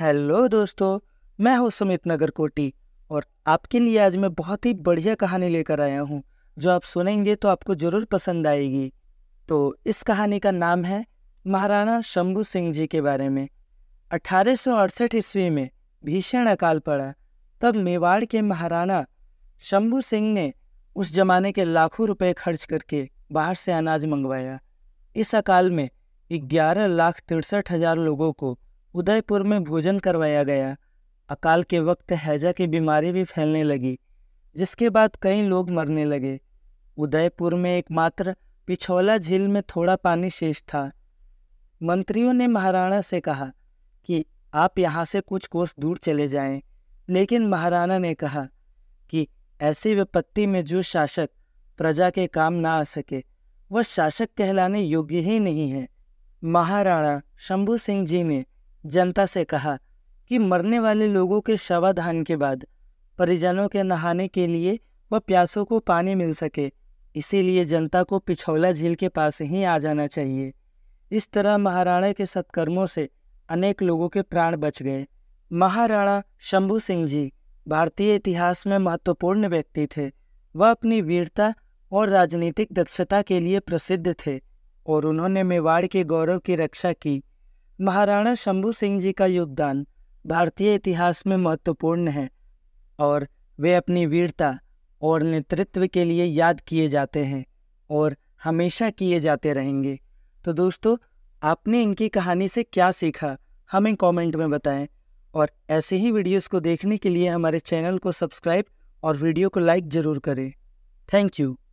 hello दोस्तों मैं हूं सुमित नगर कोटी और आपके लिए आज मैं बहुत ही बढ़िया कहानी लेकर आया हूं जो आप सुनेंगे तो आपको ज़रूर पसंद आएगी तो इस कहानी का नाम है महाराणा शंभू सिंह जी के बारे में अठारह ईस्वी में भीषण अकाल पड़ा तब मेवाड़ के महाराणा शंभू सिंह ने उस जमाने के लाखों रुपए खर्च करके बाहर से अनाज मंगवाया इस अकाल में ग्यारह लाख तिरसठ हजार लोगों को उदयपुर में भोजन करवाया गया अकाल के वक्त हैजा की बीमारी भी फैलने लगी जिसके बाद कई लोग मरने लगे उदयपुर में एकमात्र पिछौला झील में थोड़ा पानी शेष था मंत्रियों ने महाराणा से कहा कि आप यहाँ से कुछ कोस दूर चले जाएं, लेकिन महाराणा ने कहा कि ऐसी विपत्ति में जो शासक प्रजा के काम ना आ सके वह शासक कहलाने योग्य ही नहीं है महाराणा शंभू सिंह जी ने जनता से कहा कि मरने वाले लोगों के शवाधान के बाद परिजनों के नहाने के लिए व प्यासों को पानी मिल सके इसीलिए जनता को पिछौला झील के पास ही आ जाना चाहिए इस तरह महाराणा के सत्कर्मों से अनेक लोगों के प्राण बच गए महाराणा शंभू सिंह जी भारतीय इतिहास में महत्वपूर्ण व्यक्ति थे वह अपनी वीरता और राजनीतिक दक्षता के लिए प्रसिद्ध थे और उन्होंने मेवाड़ के गौरव की रक्षा की महाराणा शंभू सिंह जी का योगदान भारतीय इतिहास में महत्वपूर्ण है और वे अपनी वीरता और नेतृत्व के लिए याद किए जाते हैं और हमेशा किए जाते रहेंगे तो दोस्तों आपने इनकी कहानी से क्या सीखा हमें कमेंट में बताएं और ऐसे ही वीडियोस को देखने के लिए हमारे चैनल को सब्सक्राइब और वीडियो को लाइक ज़रूर करें थैंक यू